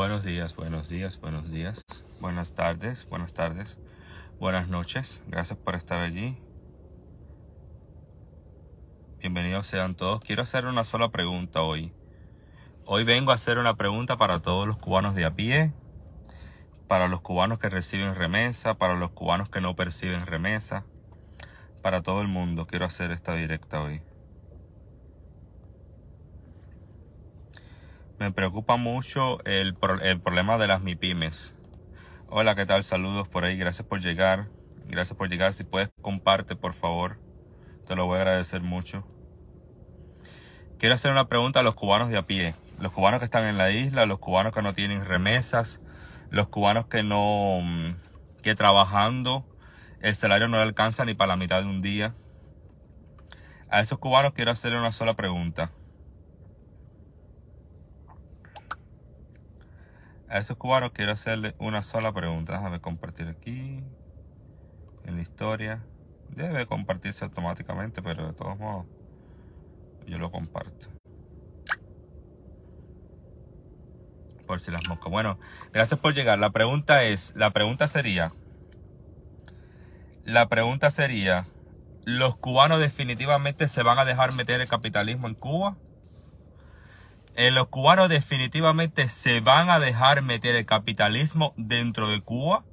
Buenos días, buenos días, buenos días. Buenas tardes, buenas tardes. Buenas noches. Gracias por estar allí. Bienvenidos sean todos. Quiero hacer una sola pregunta hoy. Hoy vengo a hacer una pregunta para todos los cubanos de a pie, para los cubanos que reciben remesa, para los cubanos que no perciben remesa, para todo el mundo. Quiero hacer esta directa hoy. Me preocupa mucho el, problema de las MIPIMES. Hola, ¿qué tal? Saludos por ahí. Gracias por llegar. Gracias por llegar. Si puedes, comparte, por favor. Te lo voy a agradecer mucho. Quiero hacer una pregunta a los cubanos de a pie. Los cubanos que están en la isla, los cubanos que no tienen remesas, los cubanos que no... Mm, que trabajando el salario no le alcanza ni para la mitad de un día. A esos cubanos quiero hacerle una sola pregunta. A esos cubanos quiero hacerle una sola pregunta. Déjame compartir aquí. En la historia. Debe compartirse automáticamente, pero de todos modos yo lo comparto. Por si las moscas. Bueno, gracias por llegar. La pregunta es, la pregunta sería, la pregunta sería, ¿los cubanos definitivamente se van a dejar meter el capitalismo en Cuba? Eh, los cubanos definitivamente se van a dejar meter el capitalismo dentro de Cuba.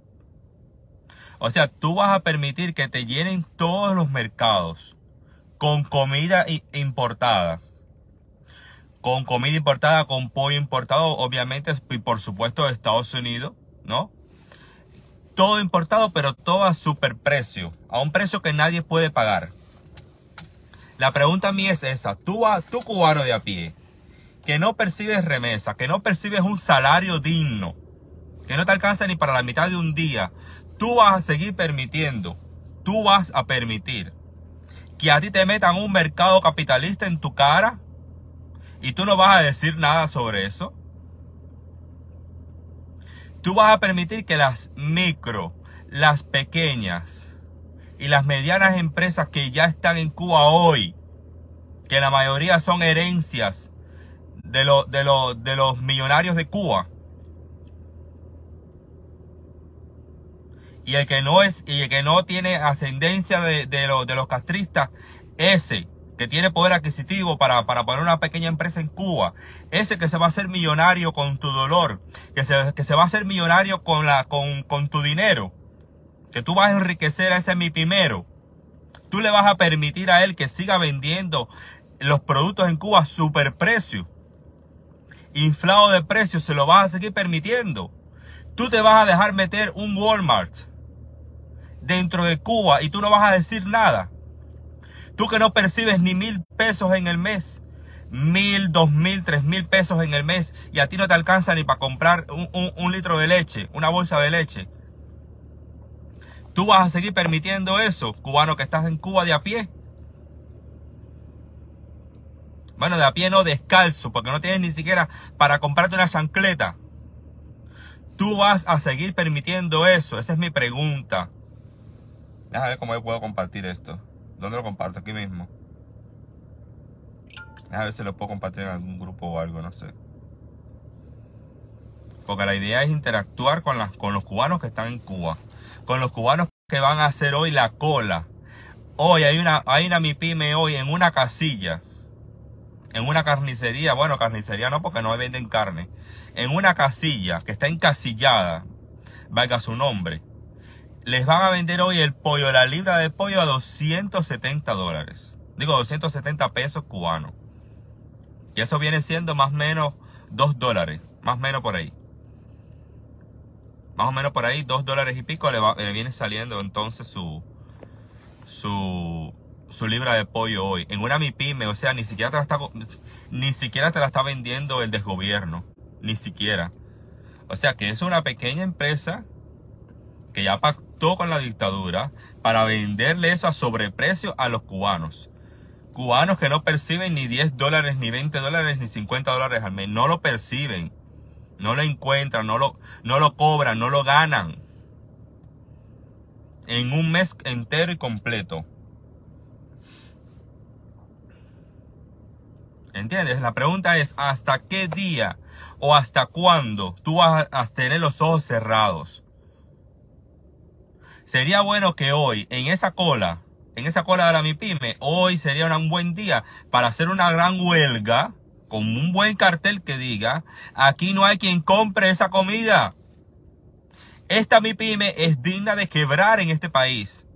O sea, tú vas a permitir que te llenen todos los mercados con comida importada. Con comida importada, con pollo importado, obviamente, y por supuesto de Estados Unidos, ¿no? Todo importado, pero todo a superprecio, a un precio que nadie puede pagar. La pregunta mí es esa, tú, tú cubano de a pie, que no percibes remesa, que no percibes un salario digno, que no te alcanza ni para la mitad de un día, tú vas a seguir permitiendo, tú vas a permitir que a ti te metan un mercado capitalista en tu cara y tú no vas a decir nada sobre eso. Tú vas a permitir que las micro, las pequeñas y las medianas empresas que ya están en Cuba hoy, que la mayoría son herencias de, de, los de los millonarios de Cuba. Y el que no es, y el que no tiene ascendencia de, de los castristas, ese que tiene poder adquisitivo para, para, poner una pequeña empresa en Cuba, ese que se va a hacer millonario con tu dolor, que se, que se va a hacer millonario con, la, con, con tu dinero, que tú vas a enriquecer a ese mi primero, tú le vas a permitir a él que siga vendiendo los productos en Cuba a superprecio inflado de precios, se lo vas a seguir permitiendo. Tú te vas a dejar meter un Walmart dentro de Cuba y tú no vas a decir nada. Tú que no percibes ni mil pesos en el mes, mil, dos mil, tres mil pesos en el mes y a ti no te alcanza ni para comprar un, litro de leche, una bolsa de leche. Tú vas a seguir permitiendo eso, cubano que estás en Cuba de a pie. Bueno, de a pie no, descalzo, porque no tienes ni siquiera para comprarte una chancleta. ¿Tú vas a seguir permitiendo eso? Esa es mi pregunta. Déjame ver cómo yo puedo compartir esto. ¿Dónde lo comparto? Aquí mismo. Déjame ver si lo puedo compartir en algún grupo o algo, no sé. Porque la idea es interactuar con, los cubanos que están en Cuba. Con los cubanos que van a hacer hoy la cola. Hoy hay una, hay una hoy en una casilla en una carnicería, bueno, carnicería no porque no venden carne, en una casilla que está encasillada, valga su nombre, les van a vender hoy el pollo, la libra de pollo a 270 dólares. Digo, 270 pesos cubanos. Y eso viene siendo más o menos 2 dólares, más o menos por ahí. Más o menos por ahí, 2 dólares y pico le, viene saliendo entonces su, su su libra de pollo hoy. En una MIPYME, o sea, ni siquiera te la está, ni siquiera te la está vendiendo el desgobierno. Ni siquiera. O sea que es una pequeña empresa que ya pactó con la dictadura para venderle eso a sobreprecio a los cubanos. Cubanos que no perciben ni 10 dólares, ni 20 dólares, ni 50 dólares al mes. No lo perciben. No lo encuentran, no lo, no lo cobran, no lo ganan. En un mes entero y completo. ¿Entiendes? La pregunta es, ¿hasta qué día o hasta cuándo tú vas a tener los ojos cerrados? Sería bueno que hoy, en esa cola, en esa cola de la MIPYME, hoy sería un buen día para hacer una gran huelga con un buen cartel que diga, aquí no hay quien compre esa comida. Esta MIPYME es digna de quebrar en este país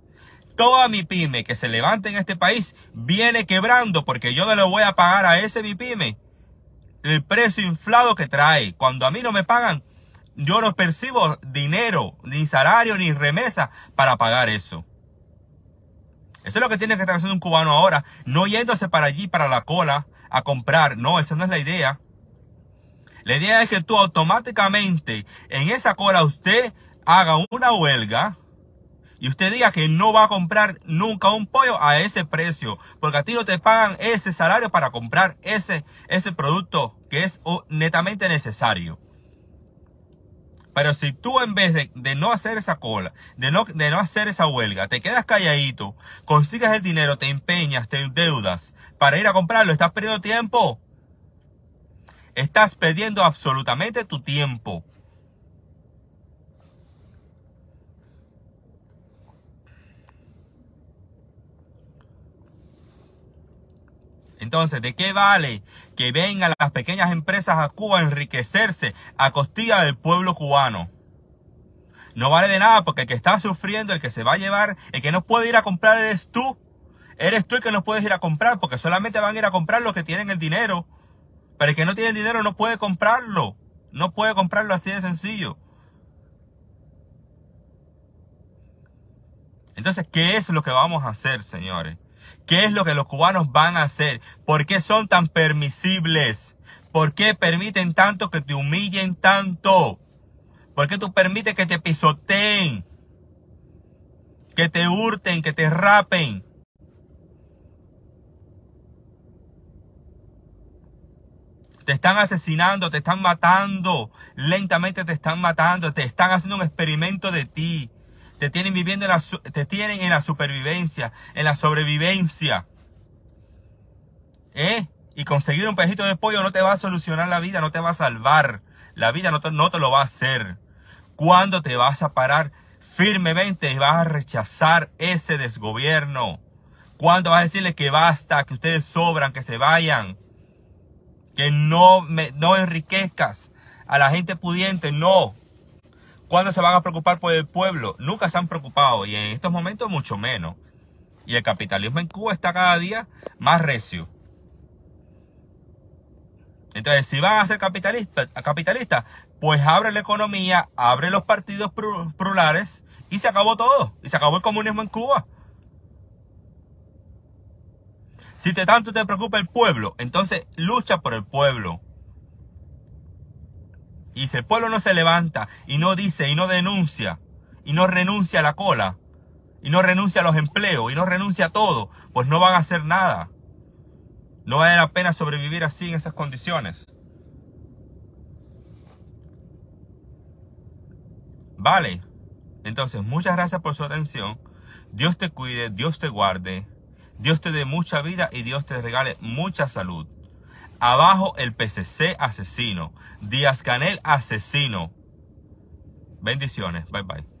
toda mi pyme que se levante en este país viene quebrando porque yo no le voy a pagar a ese mi pyme el precio inflado que trae. Cuando a mí no me pagan, yo no percibo dinero, ni salario, ni remesa para pagar eso. Eso es lo que tiene que estar haciendo un cubano ahora, no yéndose para allí, para la cola, a comprar. No, esa no es la idea. La idea es que tú automáticamente en esa cola usted haga una huelga, y usted diga que no va a comprar nunca un pollo a ese precio, porque a ti no te pagan ese salario para comprar ese, ese producto que es uh, netamente necesario. Pero si tú en vez de, no hacer esa cola, de no, de no hacer esa huelga, te quedas calladito, consigues el dinero, te empeñas, te endeudas para ir a comprarlo, estás perdiendo tiempo. Estás perdiendo absolutamente tu tiempo. Entonces, ¿de qué vale que vengan las pequeñas empresas a Cuba a enriquecerse a costilla del pueblo cubano? No vale de nada porque el que está sufriendo, el que se va a llevar, el que no puede ir a comprar eres tú. Eres tú el que no puedes ir a comprar porque solamente van a ir a comprar los que tienen el dinero. Pero el que no tiene el dinero no puede comprarlo. No puede comprarlo así de sencillo. Entonces, ¿qué es lo que vamos a hacer, señores? ¿Qué es lo que los cubanos van a hacer? ¿Por qué son tan permisibles? ¿Por qué permiten tanto que te humillen tanto? ¿Por qué tú permites que te pisoteen? Que te hurten, que te rapen. Te están asesinando, te están matando. Lentamente te están matando. Te están haciendo un experimento de ti. Te tienen viviendo en la, te tienen en la supervivencia, en la sobrevivencia. ¿Eh? Y conseguir un pejito de pollo no te va a solucionar la vida, no te va a salvar. La vida no te, no te lo va a hacer. ¿Cuándo te vas a parar firmemente y vas a rechazar ese desgobierno? ¿Cuándo vas a decirle que basta, que ustedes sobran, que se vayan? Que no, me, no enriquezcas a la gente pudiente, no. ¿Cuándo se van a preocupar por el pueblo? Nunca se han preocupado y en estos momentos mucho menos. Y el capitalismo en Cuba está cada día más recio. Entonces, si van a ser capitalistas, pues abre la economía, abre los partidos plurales y se acabó todo. Y se acabó el comunismo en Cuba. Si te tanto te preocupa el pueblo, entonces lucha por el pueblo y si el pueblo no se levanta y no dice y no denuncia y no renuncia a la cola y no renuncia a los empleos y no renuncia a todo, pues no van a hacer nada. No vale la pena sobrevivir así en esas condiciones. Vale. Entonces, muchas gracias por su atención. Dios te cuide, Dios te guarde, Dios te dé mucha vida y Dios te regale mucha salud. Abajo el PCC asesino. Díaz Canel asesino. Bendiciones. Bye bye.